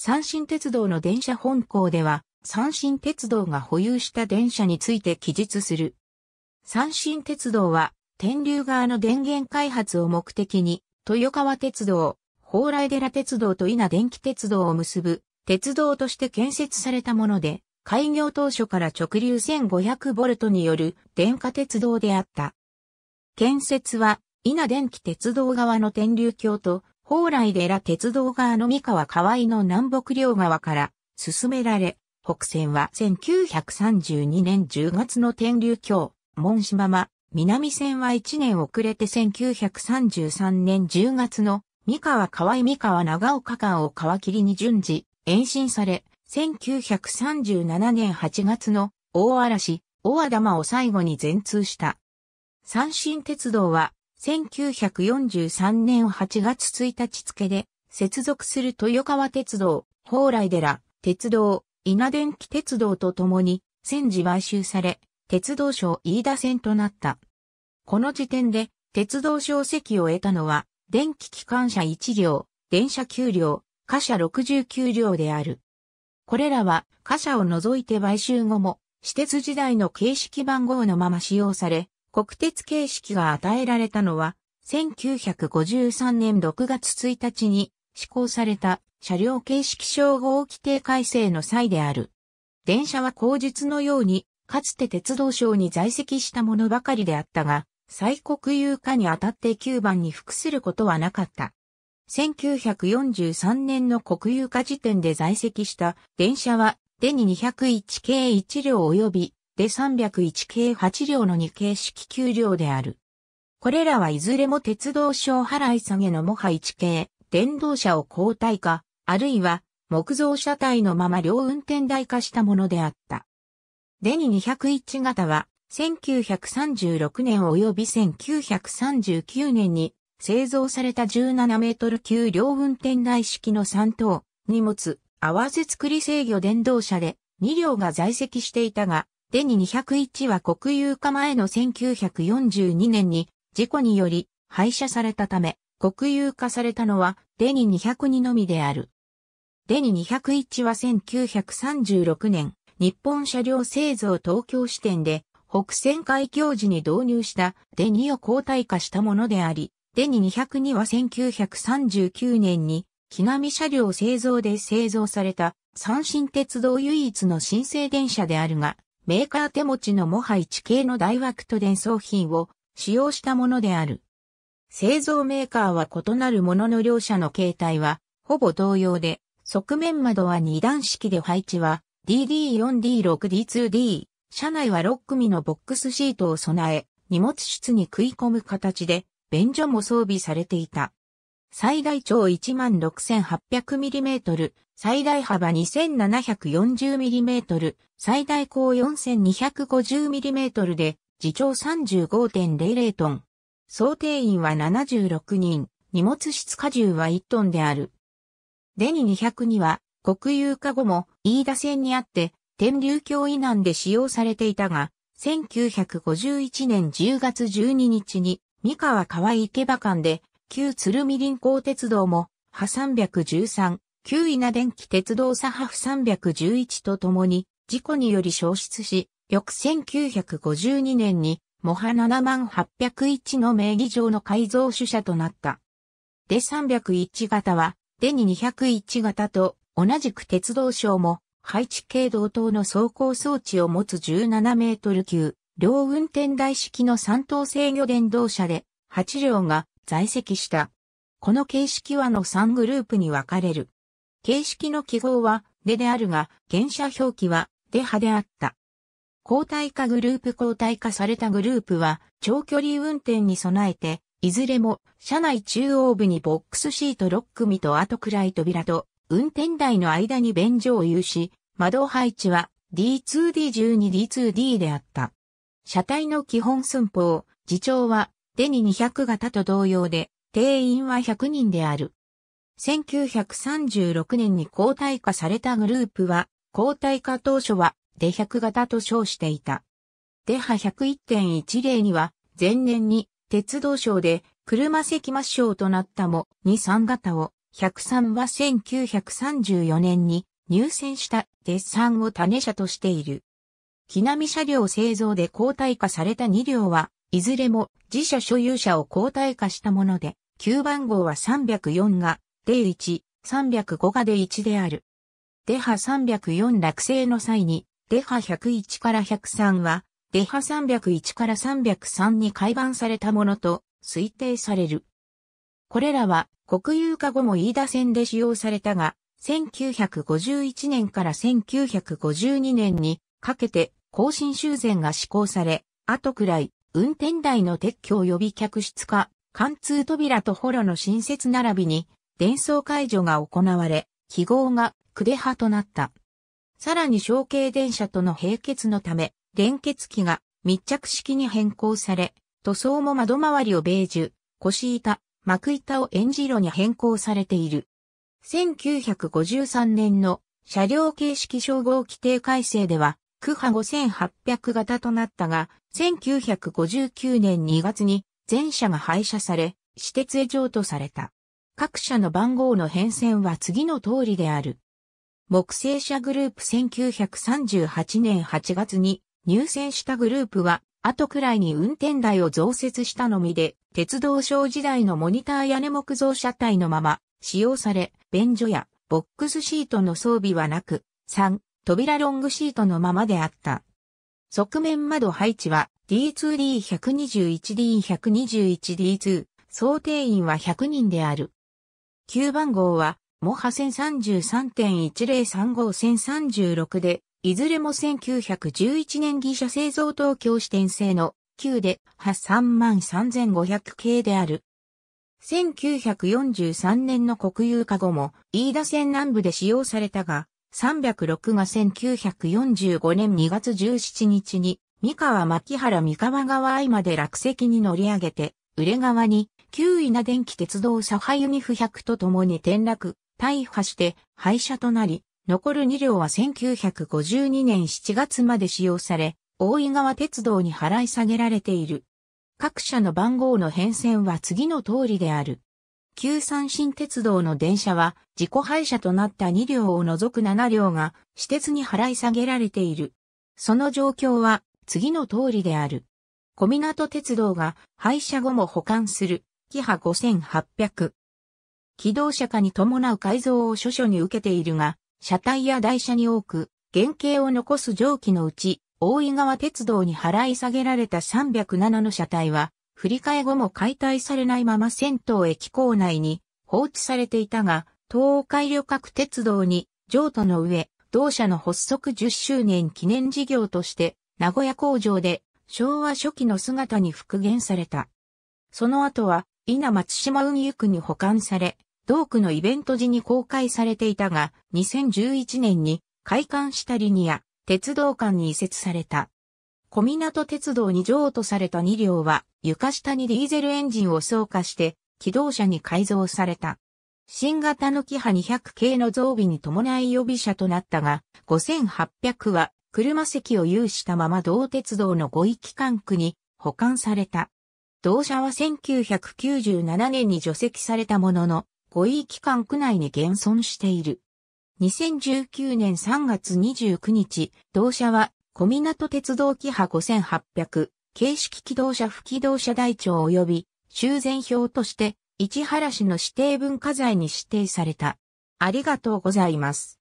三神鉄道の電車本校では、三神鉄道が保有した電車について記述する。三神鉄道は、天竜側の電源開発を目的に、豊川鉄道、蓬莱寺鉄道と稲電気鉄道を結ぶ、鉄道として建設されたもので、開業当初から直流 1500V による電化鉄道であった。建設は、稲電気鉄道側の天竜橋と蓬莱寺鉄道側の三河河合の南北両側から進められ、北線は1932年10月の天竜橋、門島間、南線は1年遅れて1933年10月の三河河合三河長岡間を皮切りに順次延伸され、1937年8月の大嵐、大和玉を最後に全通した。三新鉄道は1943年8月1日付で、接続する豊川鉄道、蓬莱寺、鉄道、稲電気鉄道と共に、戦時買収され、鉄道省飯田線となった。この時点で、鉄道省席を得たのは、電気機関車1両、電車9両、貨車69両である。これらは貨車を除いて買収後も、私鉄時代の形式番号のまま使用され、国鉄形式が与えられたのは、1953年6月1日に施行された車両形式称号規定改正の際である。電車は口述のように、かつて鉄道省に在籍したものばかりであったが、再国有化にあたって9番に服することはなかった。1943年の国有化時点で在籍した電車は、デニ201系1両及びで301系8両の2形式9両である。これらはいずれも鉄道省払い下げのもは1系、電動車を交代化、あるいは木造車体のまま両運転台化したものであった。デニ201型は、1936年及び1939年に製造された17メートル級両運転台式の3等、荷物、合わせ作り制御電動車で2両が在籍していたが、デニ201は国有化前の1942年に事故により廃車されたため、国有化されたのはデニ202のみである。デニ201は1936年、日本車両製造東京支店で北線開峡時に導入したデニを交代化したものであり、デニ202は1939年に木並車両製造で製造された三新鉄道唯一の新生電車であるが、メーカー手持ちのモハ1系の大枠と伝送品を使用したものである。製造メーカーは異なるものの両社の形態はほぼ同様で、側面窓は2段式で配置は DD4D6D2D、車内は6組のボックスシートを備え、荷物室に食い込む形で、便所も装備されていた。最大長 16,800mm、最大幅 2,740mm、最大高 4,250mm で、自重35.00トン。想定員は76人、荷物室荷重は1トンである。デニ200には、国有化後も飯田線にあって、天竜橋以南で使用されていたが、1951年10月12日に、三河川池場間で旧鶴見臨港鉄道も、波313、旧稲電気鉄道左波311とともに、事故により消失し、翌1952年に、モハ7万801の名義上の改造主車となった。で301型は、で201型と、同じく鉄道省も、配置系同等の走行装置を持つ17メートル級、両運転台式の3等制御電動車で、8両が在籍した。この形式はの3グループに分かれる。形式の記号は、でであるが、原車表記は、で派であった。交代化グループ交代化されたグループは、長距離運転に備えて、いずれも、車内中央部にボックスシート6組と後くらい扉と、運転台の間に便所を有し、窓配置は D2D12D2D であった。車体の基本寸法、自長はデニ200型と同様で、定員は100人である。1936年に交代化されたグループは、交代化当初は、デ100型と称していた。デハ101.10には、前年に、鉄道省で、車席抹消となったも、23型を、103は1934年に入選したデッサンを種車としている。木並車両製造で交代化された2両はいずれも自社所有者を交代化したもので、9番号は304が、で1、305がで1である。デハ304落成の際に、デハ101から103は、デハ301から303に改版されたものと推定される。これらは国有化後も飯田線で使用されたが、1951年から1952年にかけて更新修繕が施行され、後くらい運転台の撤去及び客室化、貫通扉とホロの新設並びに、伝送解除が行われ、記号がクデ派となった。さらに小径電車との並結のため、連結機が密着式に変更され、塗装も窓周りをベージュ、腰板、幕板を円白に変更されている。1953年の車両形式称号規定改正では、ク派5800型となったが、1959年2月に全車が廃車され、私鉄へ譲渡された。各社の番号の変遷は次の通りである。木製車グループ1938年8月に入選したグループは、後くらいに運転台を増設したのみで、鉄道省時代のモニター屋根木造車体のまま使用され、便所やボックスシートの装備はなく、3、扉ロングシートのままであった。側面窓配置は D2D121D121D2 想定員は100人である。9番号はモハ1033.1035-1036で、いずれも1911年ギ社製造東京支店製の9で833,500系である。1943年の国有化後も、飯田線南部で使用されたが、306が1945年2月17日に、三河牧原三河川合まで落石に乗り上げて、売れ川に、旧稲電気鉄道サハユニ不百と共に転落、大破して廃車となり、残る2両は1952年7月まで使用され、大井川鉄道に払い下げられている。各社の番号の変遷は次の通りである。旧三新鉄道の電車は自己廃車となった2両を除く7両が私鉄に払い下げられている。その状況は次の通りである。小港鉄道が廃車後も保管する、キハ5800。機動車化に伴う改造を諸々に受けているが、車体や台車に多く、原型を残す蒸気のうち、大井川鉄道に払い下げられた307の車体は、振り替え後も解体されないまま銭湯駅構内に放置されていたが、東海旅客鉄道に譲渡の上、同社の発足10周年記念事業として、名古屋工場で昭和初期の姿に復元された。その後は、稲松島運輸区に保管され、同区のイベント時に公開されていたが、2011年に開館したリニア、鉄道館に移設された。小港鉄道に譲渡された2両は、床下にディーゼルエンジンを装加して機動車に改造された。新型のキハ200系の増備に伴い予備車となったが、5800は車席を有したまま同鉄道の5機関区に保管された。同車は1997年に除籍されたものの、5機関区内に現存している。2019年3月29日、同社は小港鉄道キハ5800、形式機動車不機動車台帳及び修繕表として市原市の指定文化財に指定された。ありがとうございます。